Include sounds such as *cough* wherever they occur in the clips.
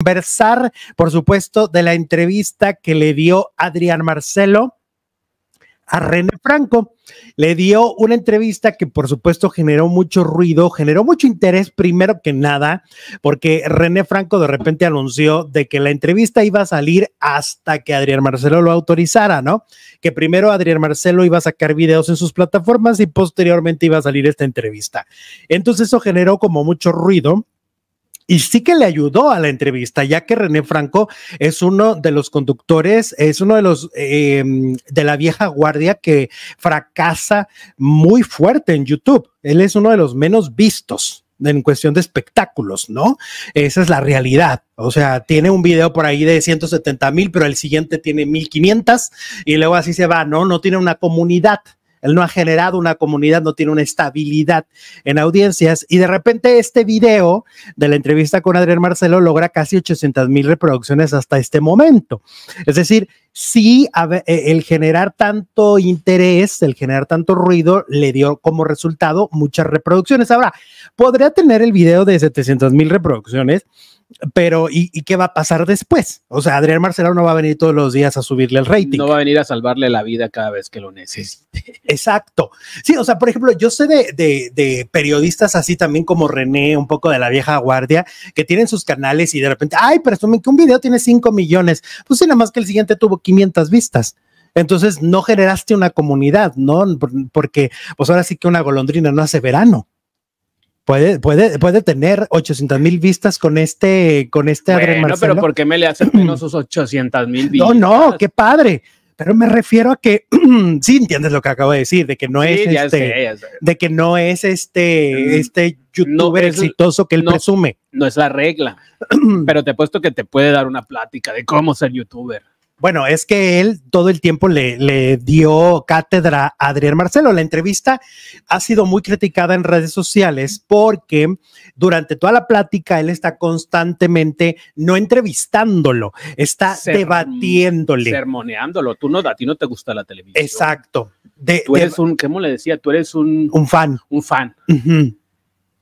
conversar, por supuesto, de la entrevista que le dio Adrián Marcelo a René Franco. Le dio una entrevista que por supuesto generó mucho ruido, generó mucho interés primero que nada, porque René Franco de repente anunció de que la entrevista iba a salir hasta que Adrián Marcelo lo autorizara, ¿no? Que primero Adrián Marcelo iba a sacar videos en sus plataformas y posteriormente iba a salir esta entrevista. Entonces eso generó como mucho ruido y sí que le ayudó a la entrevista, ya que René Franco es uno de los conductores, es uno de los em, de la vieja guardia que fracasa muy fuerte en YouTube. Él es uno de los menos vistos en cuestión de espectáculos, ¿no? Esa es la realidad. O sea, tiene un video por ahí de 170 mil, pero el siguiente tiene 1500 y luego así se va, ¿no? No tiene una comunidad él no ha generado una comunidad, no tiene una estabilidad en audiencias. Y de repente este video de la entrevista con Adrián Marcelo logra casi 800 mil reproducciones hasta este momento. Es decir, sí, eh, el generar tanto interés, el generar tanto ruido, le dio como resultado muchas reproducciones. Ahora, podría tener el video de 700 mil reproducciones pero ¿y, qué va a pasar después? O sea, Adrián marcelo no va a venir todos los días a subirle el rating. No va a venir a salvarle la vida cada vez que lo necesite. *laughs* Exacto. Sí, o sea, por ejemplo, yo sé de, periodistas así también como René, un poco de la vieja guardia, que tienen sus canales y de repente, ay, presumen que un video tiene 5 millones. Pues sí, nada más que el siguiente tuvo 500 vistas. Entonces no generaste una comunidad, ¿no? Porque pues ahora sí que una golondrina no hace verano. Puede, puede, tener 800 mil vistas con este, con este bueno, pero ¿por qué me le hacen menos sus 800 mil vistas? No, no, qué padre. Pero me refiero a que *clears throat* sí entiendes lo que acabo de decir, de que no es este, de que no es este, mm, este youtuber exitoso que él no, presume. No es la regla. *clears throat* pero te he puesto que te puede dar una plática de cómo ser youtuber. Bueno, es que él todo el tiempo le, dio cátedra a Adrián Marcelo. La entrevista ha sido muy criticada en redes sociales porque durante toda la plática él está constantemente no entrevistándolo, está debatiéndole. Sermoneándolo. Tú no, a ti no te gusta la televisión. Exacto. tú eres un, ¿cómo le decía? Tú eres un... Un fan. Un fan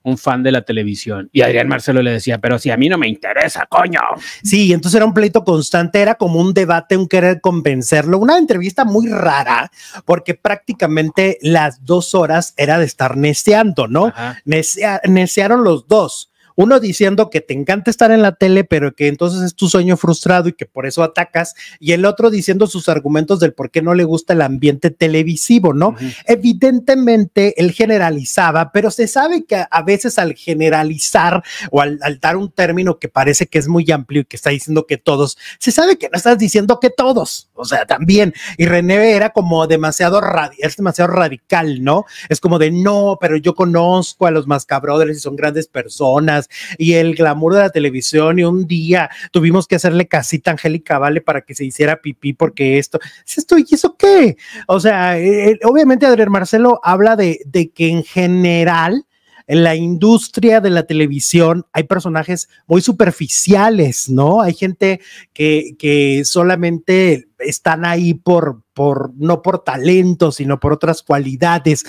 un fan de la televisión. Y Adrián Marcelo le decía, pero si a mí no me interesa, coño. Sí, entonces era un pleito constante, era como un debate, un querer convencerlo, una entrevista muy rara, porque prácticamente las dos horas era de estar neceando, ¿no? nece necearon los dos. Uno diciendo que te encanta estar en la tele, pero que entonces es tu sueño frustrado y que por eso atacas, y el otro diciendo sus argumentos del por qué no le gusta el ambiente televisivo, ¿no? Evidentemente, él generalizaba, pero se sabe que a veces al generalizar o al, dar un término que parece que es muy amplio y que está diciendo que todos, se sabe que no estás diciendo que todos, o sea, también. Y René era como demasiado, es demasiado radical, ¿no? Es como de, no, pero yo conozco a los más cabrones y son grandes personas y el glamour de la televisión y un día tuvimos que hacerle casita a Angélica Vale para que se hiciera pipí porque esto, esto y eso qué? O sea, eh, eh, obviamente Adrián Marcelo habla de, que en general en la industria de la televisión hay personajes muy superficiales, ¿no? Hay gente que, solamente están ahí por, por, no por talento, sino por otras cualidades.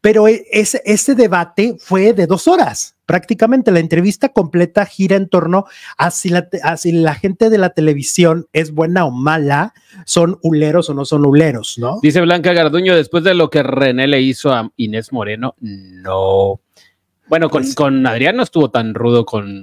Pero e, ese debate fue de dos horas. Prácticamente la entrevista completa gira en torno a si la, gente de la televisión es buena o mala, son huleros o no son huleros, ¿no? Dice Blanca Garduño, después de lo que René le hizo a Inés Moreno, no. Bueno, con, pues Adrián no estuvo tan rudo con,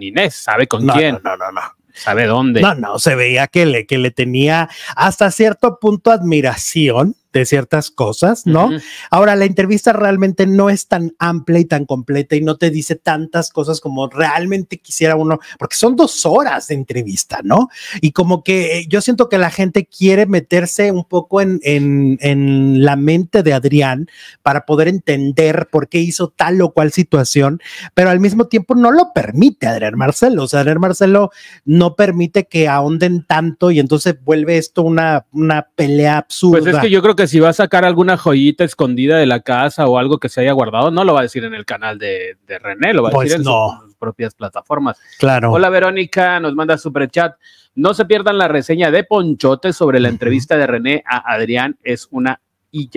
Inés, sabe con quién. No, no, no, no. ¿Sabe dónde? No, no, se veía que le tenía hasta cierto punto admiración ciertas cosas, ¿no? Ahora, la entrevista realmente no es tan amplia y tan completa y no te dice tantas cosas como realmente quisiera uno, porque son dos horas de entrevista, ¿no? Y como que eh, yo siento que la gente quiere meterse un poco en, en, la mente de Adrián para poder entender por qué hizo tal o cual situación, pero al mismo tiempo no lo permite Adrián Marcelo, o sea, Adrián Marcelo no permite que ahonden tanto y entonces vuelve esto una, una pelea absurda. Pues es que yo creo que si va a sacar alguna joyita escondida de la casa o algo que se haya guardado, no lo va a decir en el canal de, René, lo va a pues decir en sus, propias plataformas. Claro. Hola Verónica, nos manda super chat. No se pierdan la reseña de Ponchote sobre la entrevista de René a Adrián. Es una y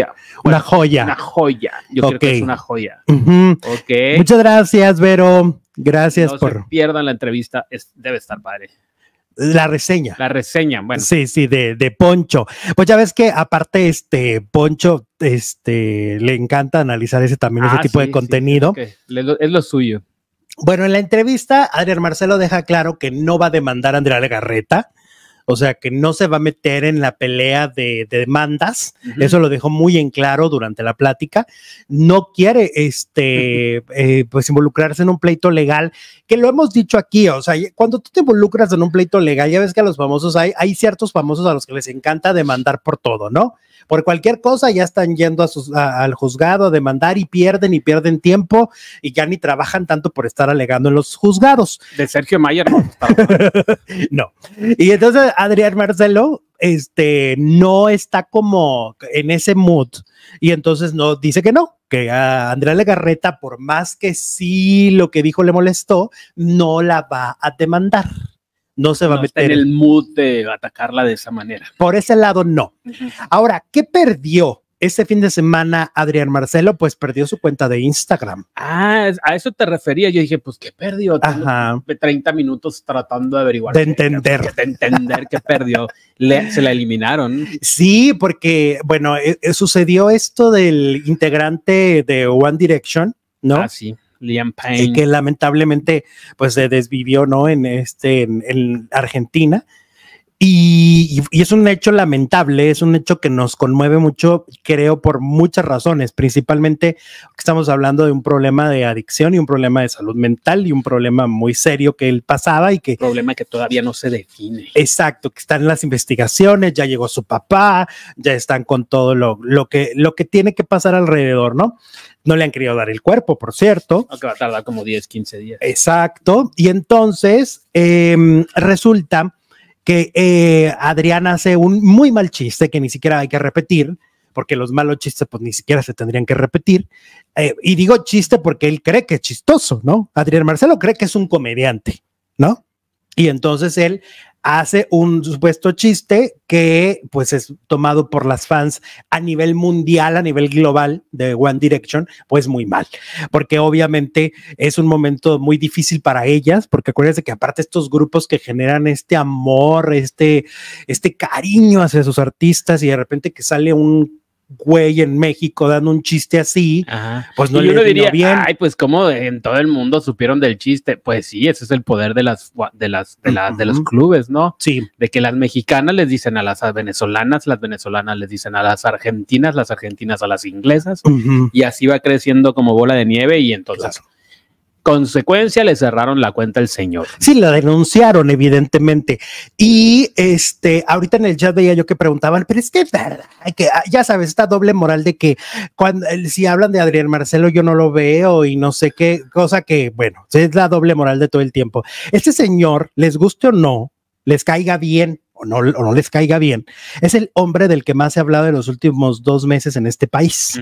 una joya. Una joya. Yo creo que es una joya. Muchas gracias, Vero. Gracias por. No se pierdan la entrevista. Es, debe estar padre. La reseña. La reseña, bueno. Sí, sí, de, Poncho. Pues ya ves que aparte, este, Poncho, este, le encanta analizar ese también, ese ah, tipo de contenido. es, lo, suyo. Bueno, en la entrevista, Adrián Marcelo deja claro que no va a demandar a Andrea Legarreta, o sea que no se va a meter en la pelea de, demandas, eso lo dejó muy en claro durante la plática, no quiere este, eh, pues involucrarse en un pleito legal, que lo hemos dicho aquí, o sea, cuando tú te involucras en un pleito legal, ya ves que a los famosos hay, hay ciertos famosos a los que les encanta demandar por todo, ¿no? Por cualquier cosa ya están yendo a sus, al juzgado a demandar y pierden y pierden tiempo y ya ni trabajan tanto por estar alegando en los juzgados. De Sergio Mayer. No, *laughs* *laughs* no. Y entonces Adrián Marcelo este, no está como en ese mood y entonces no dice que no, que a Andrea Legarreta, por más que sí lo que dijo le molestó, no la va a demandar. No se va a meter. en el mood de atacarla de esa manera. Por ese lado, no. Ahora, ¿qué perdió este fin de semana Adrián Marcelo pues perdió su cuenta de Instagram. Ah, a eso te refería. Yo dije, pues que perdió. Ajá. 30 minutos tratando de averiguar. De entender. de entender que perdió. se la eliminaron. Sí, porque, bueno, eh, eh, sucedió esto del integrante de One Direction, ¿no? Ah, sí. Liam eh, Payne. Y que lamentablemente pues se desvivió, ¿no? En este, en Argentina. Y, es un hecho lamentable, es un hecho que nos conmueve mucho, creo, por muchas razones, principalmente estamos hablando de un problema de adicción y un problema de salud mental y un problema muy serio que él pasaba y que... Un problema que todavía no se define. Exacto, que están las investigaciones, ya llegó su papá, ya están con todo lo, que, lo que tiene que pasar alrededor, ¿no? No le han querido dar el cuerpo, por cierto. Aunque va a tardar como 10, 15 días. Exacto, y entonces em, resulta que eh, Adrián hace un muy mal chiste que ni siquiera hay que repetir, porque los malos chistes pues ni siquiera se tendrían que repetir. Eh, y digo chiste porque él cree que es chistoso, ¿no? Adrián Marcelo cree que es un comediante, ¿no? Y entonces él hace un supuesto chiste que pues es tomado por las fans a nivel mundial, a nivel global de One Direction, pues muy mal, porque obviamente es un momento muy difícil para ellas, porque acuérdense que aparte estos grupos que generan este amor, este, este cariño hacia sus artistas y de repente que sale un güey en México dando un chiste así, pues no diría, bien. Ay, pues como en todo el mundo supieron del chiste, pues sí, ese es el poder de las de las de, los clubes, ¿no? Sí. De que las mexicanas les dicen a las venezolanas, las venezolanas les dicen a las argentinas, las argentinas a las inglesas y así va creciendo como bola de nieve y entonces Consecuencia, le cerraron la cuenta al señor. Sí, la denunciaron, evidentemente. Y este, ahorita en el chat veía yo que preguntaban, pero es que, que ah, ya sabes, esta doble moral de que cuando, eh, si hablan de Adrián Marcelo, yo no lo veo y no sé qué, cosa que, bueno, es la doble moral de todo el tiempo. Este señor, les guste o no, les caiga bien, o no, o no, les caiga bien, es el hombre del que más se ha hablado en los últimos dos meses en este país.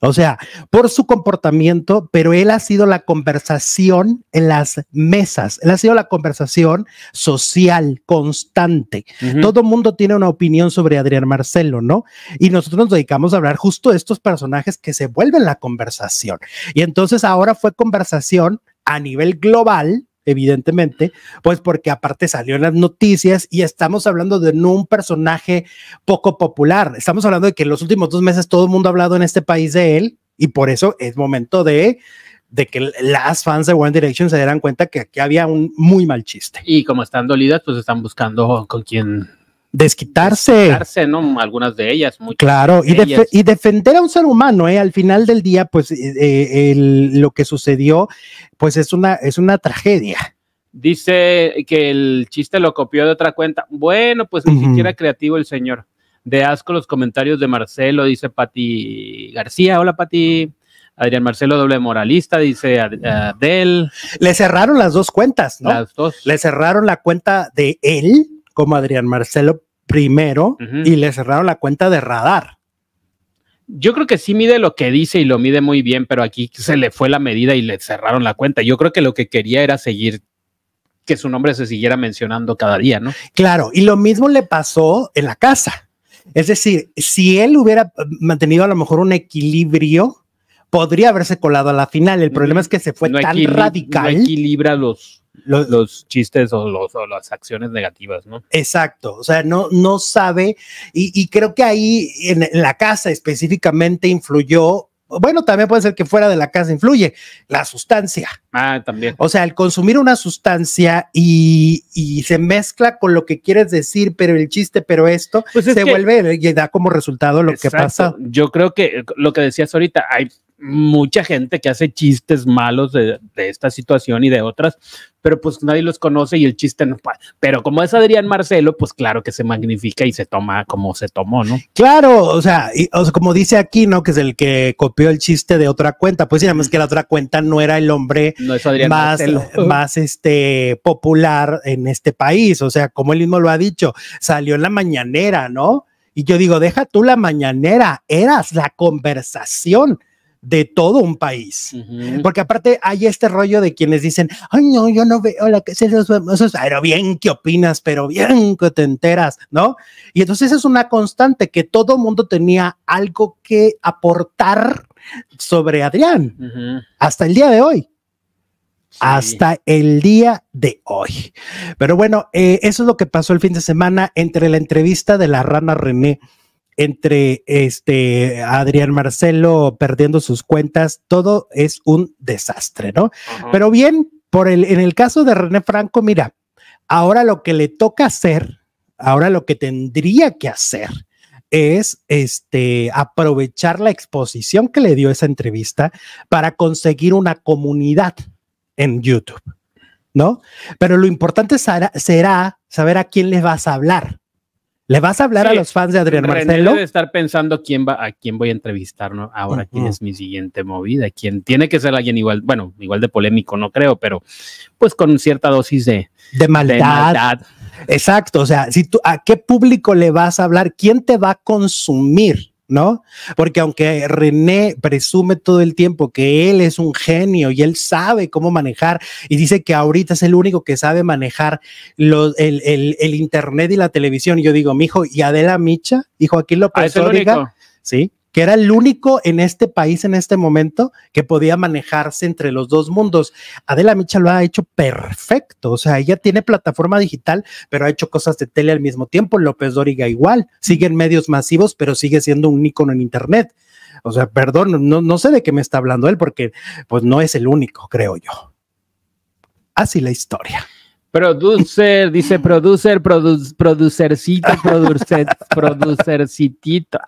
O sea, por su comportamiento, pero él ha sido la conversación en las mesas, él ha sido la conversación social constante. Todo el Todo mundo tiene una opinión sobre Adrián Marcelo, ¿no? Y nosotros nos dedicamos a hablar justo de estos personajes que se vuelven la conversación. Y entonces ahora fue conversación a nivel global evidentemente, pues porque aparte salió en las noticias y estamos hablando de un personaje poco popular. Estamos hablando de que en los últimos dos meses todo el mundo ha hablado en este país de él y por eso es momento de de que las fans de One Direction se dieran cuenta que aquí había un muy mal chiste. Y como están dolidas, pues están buscando con quién desquitarse. desquitarse ¿no? Algunas de ellas. claro, y, defender a un ser humano, ¿eh? Al final del día, pues eh, eh, lo que sucedió, pues es una, es una tragedia. Dice que el chiste lo copió de otra cuenta. Bueno, pues ni siquiera creativo el señor. De asco los comentarios de Marcelo, dice Pati García. Hola, Pati. Adrián Marcelo, doble moralista, dice Adel. Le cerraron las dos cuentas, ¿no? Las dos. Le cerraron la cuenta de él como Adrián Marcelo primero y le cerraron la cuenta de radar. Yo creo que sí mide lo que dice y lo mide muy bien, pero aquí se le fue la medida y le cerraron la cuenta. Yo creo que lo que quería era seguir que su nombre se siguiera mencionando cada día, ¿no? Claro, y lo mismo le pasó en la casa. Es decir, si él hubiera mantenido a lo mejor un equilibrio, podría haberse colado a la final. El problema es que se fue tan radical. No equilibra los, los, chistes o, los, o, las acciones negativas, ¿no? Exacto, o sea, no, no sabe y, creo que ahí en, la casa específicamente influyó bueno, también puede ser que fuera de la casa influye la sustancia. Ah, también. O sea, al consumir una sustancia y, se mezcla con lo que quieres decir, pero el chiste, pero esto, pues se vuelve y da como resultado lo que pasa. Yo creo que eh, lo que decías ahorita, hay mucha gente que hace chistes malos de, esta situación y de otras, pero pues nadie los conoce y el chiste no Pero como es Adrián Marcelo, pues claro que se magnifica y se toma como se tomó, ¿no? Claro, o sea, como dice aquí, ¿no? Que es el que copió el chiste de otra cuenta, pues nada más que la otra cuenta no era el hombre más, *laughs* más este, popular en este país, o sea, como él mismo lo ha dicho, salió en la mañanera, ¿no? Y yo digo, deja tú la mañanera, eras la conversación de todo un país. Porque aparte hay este rollo de quienes dicen, ay, no, yo no veo la que se los famosos, pero bien que opinas, pero bien que te enteras, ¿no? Y entonces es una constante que todo mundo tenía algo que aportar sobre Adrián hasta el día de hoy. hasta el día de hoy. Pero bueno, eh, eso es lo que pasó el fin de semana entre la entrevista de la rana René entre este Adrián Marcelo perdiendo sus cuentas, todo es un desastre, ¿no? Pero bien, por el, en el caso de René Franco, mira, ahora lo que le toca hacer, ahora lo que tendría que hacer es este aprovechar la exposición que le dio esa entrevista para conseguir una comunidad en YouTube, ¿no? Pero lo importante será, será saber a quién les vas a hablar ¿Le vas a hablar a los fans de Adrián René Marcelo? Debe estar pensando quién va, a quién voy a entrevistar ahora, quién es mi siguiente movida, quién tiene que ser alguien igual, bueno, igual de polémico, no creo, pero pues con cierta dosis de, maldad. de maldad. Exacto, o sea, si tú, ¿a qué público le vas a hablar? ¿Quién te va a consumir? ¿no? Porque aunque René presume todo el tiempo que él es un genio y él sabe cómo manejar y dice que ahorita es el único que sabe manejar el, internet y la televisión, yo digo, mi hijo ¿y Adela Micha? Dijo Joaquín lo ah, ¿sí? que era el único en este país en este momento que podía manejarse entre los dos mundos. Adela Micha lo ha hecho perfecto, o sea, ella tiene plataforma digital, pero ha hecho cosas de tele al mismo tiempo, López Dóriga igual, sigue en medios masivos, pero sigue siendo un ícono en Internet. O sea, perdón, no, no sé de qué me está hablando él, porque pues no es el único, creo yo. Así la historia. Producer, dice producer, producercito, producercito, producer, producercitito.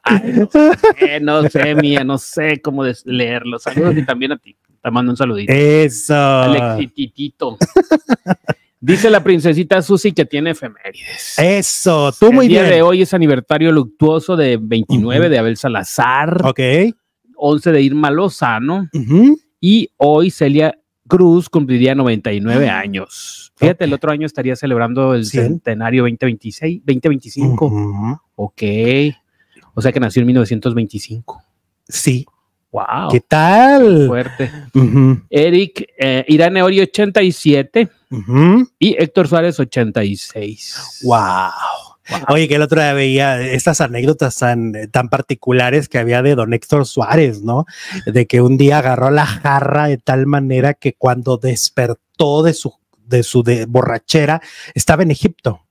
no sé, no mía, no sé cómo leerlo. Saludos y también a ti. Te mando un saludito. Eso. Alexititito. Dice la princesita Susi que tiene efemérides. Eso, tú muy bien. El día de hoy es aniversario luctuoso de 29 de Abel Salazar. Ok. 11 de Irma Lozano. Y hoy Celia Cruz cumpliría 99 mm. años. Fíjate, el otro año estaría celebrando el centenario 2026, 2025. Ok. O sea que nació en 1925. Sí. Wow. ¿Qué tal? fuerte. Eric eh, Irán 87 y Héctor Suárez 86. Wow. Oye, que el otro día veía estas anécdotas tan, particulares que había de don Héctor Suárez, ¿no? De que un día agarró la jarra de tal manera que cuando despertó de su, de su borrachera, estaba en Egipto.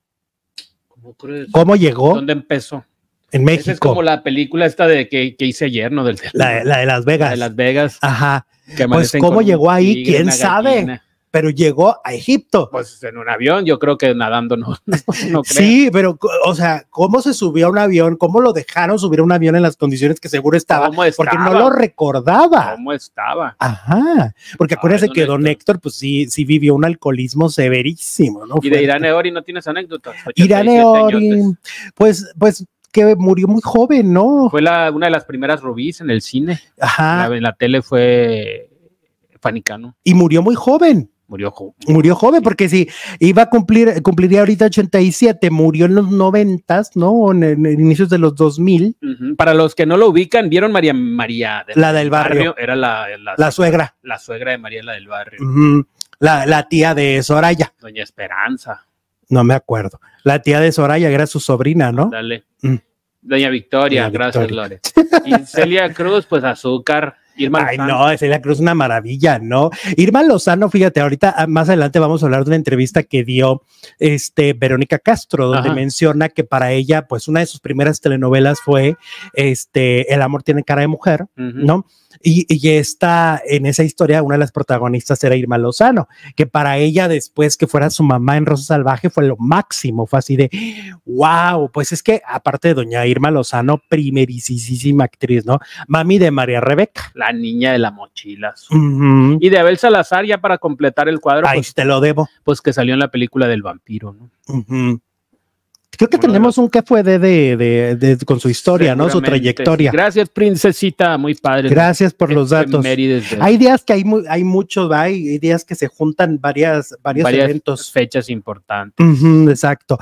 ¿Cómo, llegó? ¿Dónde empezó? En México. es como la película esta de que, hice ayer, ¿no? Del, la, de Las Vegas. de Las Vegas. Ajá. pues cómo llegó ahí, quién sabe pero llegó a Egipto. Pues en un avión, yo creo que nadando no. *laughs* Sí, pero, o sea, ¿cómo se subió a un avión? ¿Cómo lo dejaron subir a un avión en las condiciones que seguro estaba? Porque no lo recordaba. ¿Cómo estaba? Ajá. Porque acuérdese acuérdense que don Héctor, pues sí, sí vivió un alcoholismo severísimo, ¿no? Y de Irán Eori no tienes anécdotas. Irán Eori, pues, pues que murió muy joven, ¿no? Fue una de las primeras rubíes en el cine. Ajá. en la tele fue Panicano. Y murió muy joven. Murió joven. Murió joven, porque si iba a cumplir, cumpliría ahorita 87, murió en los 90, ¿no? En, inicios de los 2000. Para los que no lo ubican, ¿vieron María María? Del la del barrio. era la, suegra. La suegra de María, la del barrio. la, tía de Soraya. Doña Esperanza. No me acuerdo. La tía de Soraya era su sobrina, ¿no? Dale. Mm. Doña Victoria, gracias, Lore. y Celia Cruz, pues azúcar Irma Ay, Lozano. no, Celia Cruz, una maravilla, ¿no? Irma Lozano, fíjate, ahorita ah, más adelante vamos a hablar de una entrevista que dio este, Verónica Castro, donde menciona que para ella, pues una de sus primeras telenovelas fue este, El amor tiene cara de mujer, ¿no? Y, está en esa historia, una de las protagonistas era Irma Lozano, que para ella, después que fuera su mamá en Rosa Salvaje, fue lo máximo, fue así de wow. Pues es que, aparte de doña Irma Lozano, primerísima actriz, ¿no? Mami de María Rebeca. La niña de la mochila. Y de Abel Salazar, ya para completar el cuadro. pues, te lo debo. Pues que salió en la película del vampiro, ¿no? Creo que tenemos un que fue de, de, de, con su historia, ¿no? Su trayectoria. Gracias, princesita, muy padre. Gracias por los este, datos. Hay días que hay, mu hay mucho, hay días que se juntan varias, varios eventos. Fechas importantes. exacto.